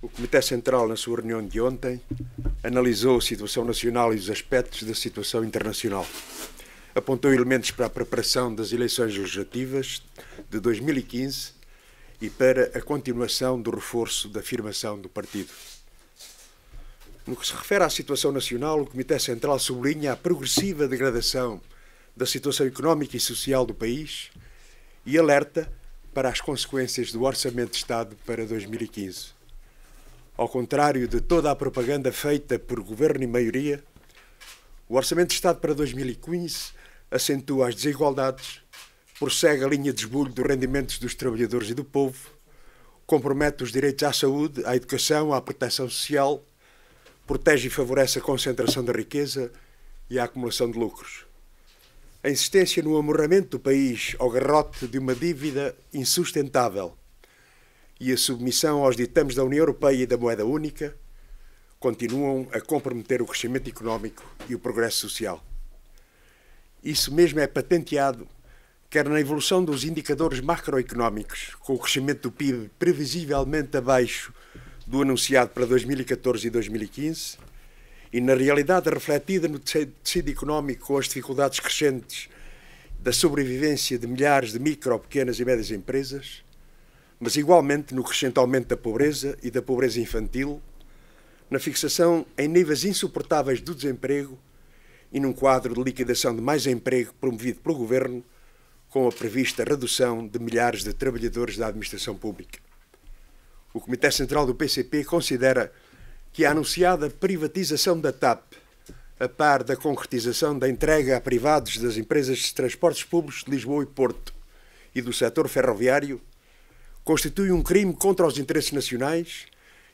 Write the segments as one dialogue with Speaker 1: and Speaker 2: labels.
Speaker 1: O Comitê Central, na sua reunião de ontem, analisou a situação nacional e os aspectos da situação internacional. Apontou elementos para a preparação das eleições legislativas de 2015 e para a continuação do reforço da afirmação do partido. No que se refere à situação nacional, o Comitê Central sublinha a progressiva degradação da situação económica e social do país e alerta para as consequências do Orçamento de Estado para 2015. Ao contrário de toda a propaganda feita por governo e maioria, o Orçamento de Estado para 2015 acentua as desigualdades, prossegue a linha de esbulho dos rendimentos dos trabalhadores e do povo, compromete os direitos à saúde, à educação, à proteção social, protege e favorece a concentração da riqueza e a acumulação de lucros. A insistência no amorramento do país ao garrote de uma dívida insustentável e a submissão aos ditames da União Europeia e da moeda única continuam a comprometer o crescimento económico e o progresso social. Isso mesmo é patenteado quer na evolução dos indicadores macroeconómicos, com o crescimento do PIB previsivelmente abaixo do anunciado para 2014 e 2015, e na realidade refletida no tecido económico com as dificuldades crescentes da sobrevivência de milhares de micro, pequenas e médias empresas, mas igualmente no crescente aumento da pobreza e da pobreza infantil, na fixação em níveis insuportáveis do desemprego e num quadro de liquidação de mais emprego promovido pelo governo, com a prevista redução de milhares de trabalhadores da administração pública. O Comitê Central do PCP considera que a anunciada privatização da TAP, a par da concretização da entrega a privados das empresas de transportes públicos de Lisboa e Porto e do setor ferroviário, constitui um crime contra os interesses nacionais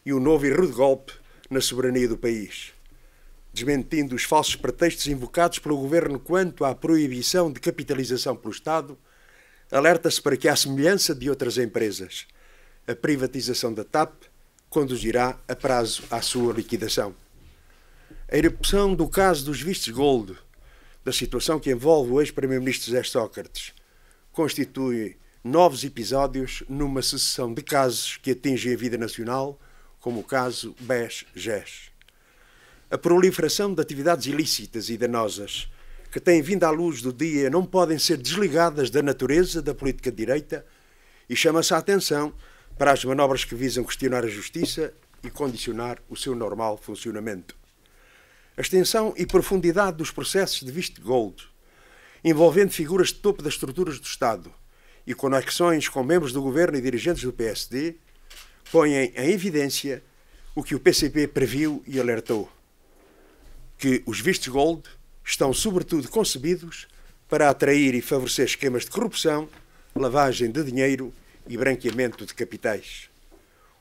Speaker 1: e um novo e rude golpe na soberania do país. Desmentindo os falsos pretextos invocados pelo governo quanto à proibição de capitalização pelo Estado, alerta-se para que, à semelhança de outras empresas, a privatização da TAP conduzirá a prazo à sua liquidação. A erupção do caso dos vistos Gold, da situação que envolve o ex-Primeiro-Ministro José Sócrates, constitui novos episódios numa sucessão de casos que atingem a vida nacional, como o caso BES-GES. A proliferação de atividades ilícitas e danosas que têm vindo à luz do dia não podem ser desligadas da natureza da política de direita e chama-se a atenção para as manobras que visam questionar a justiça e condicionar o seu normal funcionamento. A extensão e profundidade dos processos de visto gold, envolvendo figuras de topo das estruturas do Estado, e conexões com membros do governo e dirigentes do PSD põem em evidência o que o PCP previu e alertou: que os vistos gold estão, sobretudo, concebidos para atrair e favorecer esquemas de corrupção, lavagem de dinheiro e branqueamento de capitais.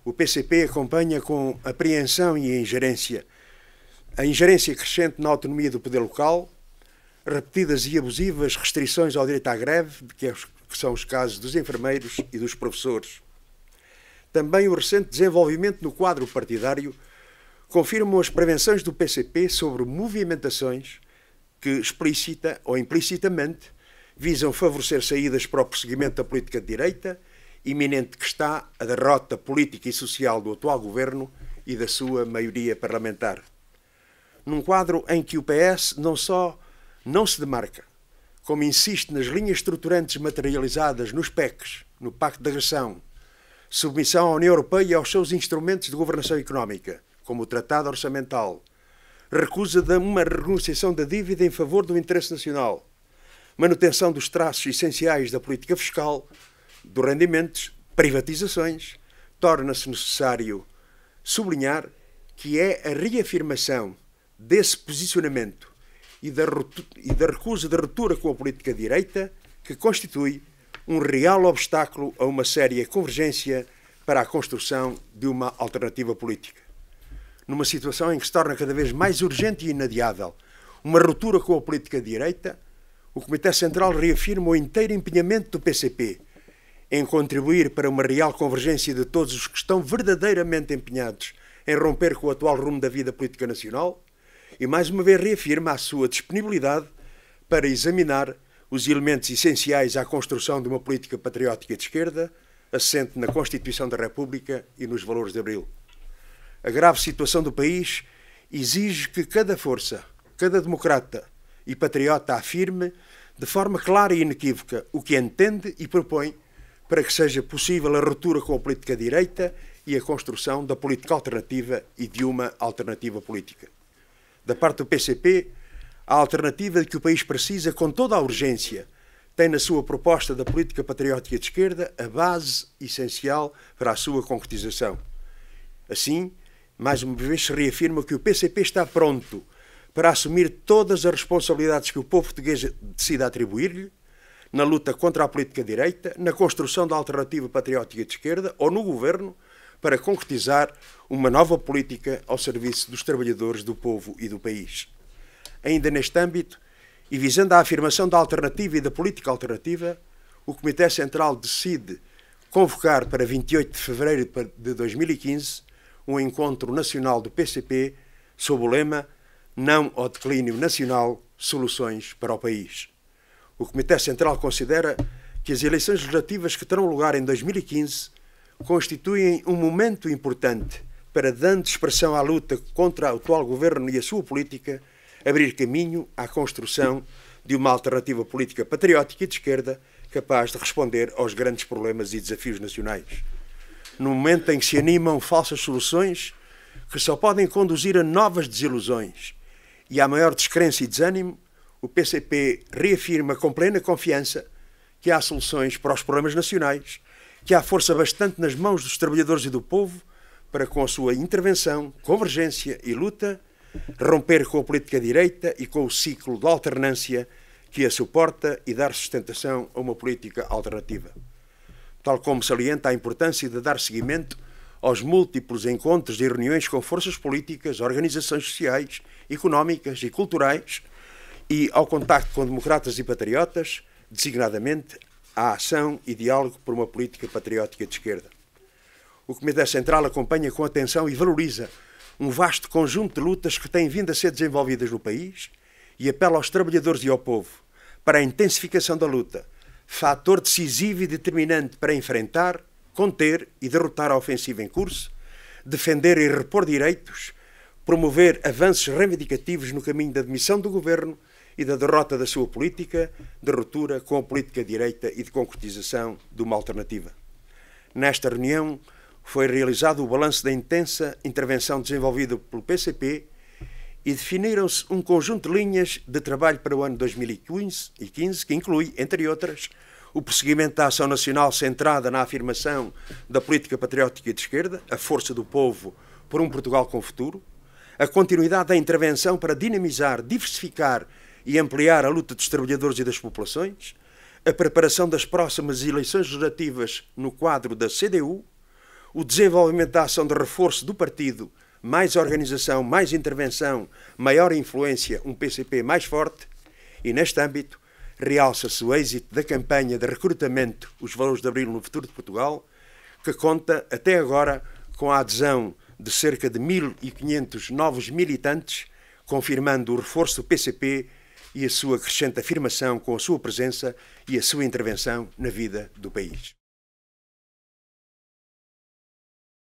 Speaker 1: O PCP acompanha com apreensão e ingerência a ingerência crescente na autonomia do poder local, repetidas e abusivas restrições ao direito à greve, de que é que são os casos dos enfermeiros e dos professores. Também o recente desenvolvimento no quadro partidário confirmam as prevenções do PCP sobre movimentações que, explícita ou implicitamente, visam favorecer saídas para o prosseguimento da política de direita, iminente que está a derrota política e social do atual governo e da sua maioria parlamentar. Num quadro em que o PS não só não se demarca, como insiste nas linhas estruturantes materializadas nos PECs, no Pacto de Agressão, submissão à União Europeia e aos seus instrumentos de governação económica, como o Tratado Orçamental, recusa de uma renunciação da dívida em favor do interesse nacional, manutenção dos traços essenciais da política fiscal, dos rendimentos, privatizações, torna-se necessário sublinhar que é a reafirmação desse posicionamento e da, e da recusa da ruptura com a política direita, que constitui um real obstáculo a uma séria convergência para a construção de uma alternativa política. Numa situação em que se torna cada vez mais urgente e inadiável uma ruptura com a política direita, o Comitê Central reafirma o inteiro empenhamento do PCP em contribuir para uma real convergência de todos os que estão verdadeiramente empenhados em romper com o atual rumo da vida política nacional e mais uma vez reafirma a sua disponibilidade para examinar os elementos essenciais à construção de uma política patriótica de esquerda, assente na Constituição da República e nos valores de Abril. A grave situação do país exige que cada força, cada democrata e patriota afirme de forma clara e inequívoca o que entende e propõe para que seja possível a ruptura com a política direita e a construção da política alternativa e de uma alternativa política da parte do PCP, a alternativa de que o país precisa com toda a urgência. Tem na sua proposta da política patriótica de esquerda a base essencial para a sua concretização. Assim, mais uma vez se reafirma que o PCP está pronto para assumir todas as responsabilidades que o povo português decida atribuir-lhe na luta contra a política direita, na construção da alternativa patriótica de esquerda ou no governo para concretizar uma nova política ao serviço dos trabalhadores, do povo e do país. Ainda neste âmbito, e visando a afirmação da alternativa e da política alternativa, o Comitê Central decide convocar para 28 de fevereiro de 2015 um encontro nacional do PCP sob o lema Não ao declínio nacional, soluções para o país. O Comitê Central considera que as eleições legislativas que terão lugar em 2015 constituem um momento importante para, dando expressão à luta contra o atual governo e a sua política, abrir caminho à construção de uma alternativa política patriótica e de esquerda capaz de responder aos grandes problemas e desafios nacionais. No momento em que se animam falsas soluções que só podem conduzir a novas desilusões e à maior descrença e desânimo, o PCP reafirma com plena confiança que há soluções para os problemas nacionais que há força bastante nas mãos dos trabalhadores e do povo para, com a sua intervenção, convergência e luta, romper com a política direita e com o ciclo da alternância que a suporta e dar sustentação a uma política alternativa. Tal como salienta a importância de dar seguimento aos múltiplos encontros e reuniões com forças políticas, organizações sociais, económicas e culturais e ao contacto com democratas e patriotas, designadamente à ação e diálogo por uma política patriótica de esquerda. O Comitê Central acompanha com atenção e valoriza um vasto conjunto de lutas que têm vindo a ser desenvolvidas no país e apela aos trabalhadores e ao povo para a intensificação da luta, fator decisivo e determinante para enfrentar, conter e derrotar a ofensiva em curso, defender e repor direitos, promover avanços reivindicativos no caminho da admissão do governo e da derrota da sua política de ruptura com a política de direita e de concretização de uma alternativa. Nesta reunião foi realizado o balanço da intensa intervenção desenvolvida pelo PCP e definiram-se um conjunto de linhas de trabalho para o ano 2015, que inclui, entre outras, o prosseguimento da ação nacional centrada na afirmação da política patriótica e de esquerda, a força do povo por um Portugal com futuro, a continuidade da intervenção para dinamizar, diversificar e ampliar a luta dos trabalhadores e das populações, a preparação das próximas eleições legislativas no quadro da CDU, o desenvolvimento da ação de reforço do partido, mais organização, mais intervenção, maior influência, um PCP mais forte, e neste âmbito realça-se o êxito da campanha de recrutamento Os Valores de Abril no Futuro de Portugal, que conta até agora com a adesão de cerca de 1.500 novos militantes, confirmando o reforço do PCP e a sua crescente afirmação com a sua presença e a sua intervenção na vida do país.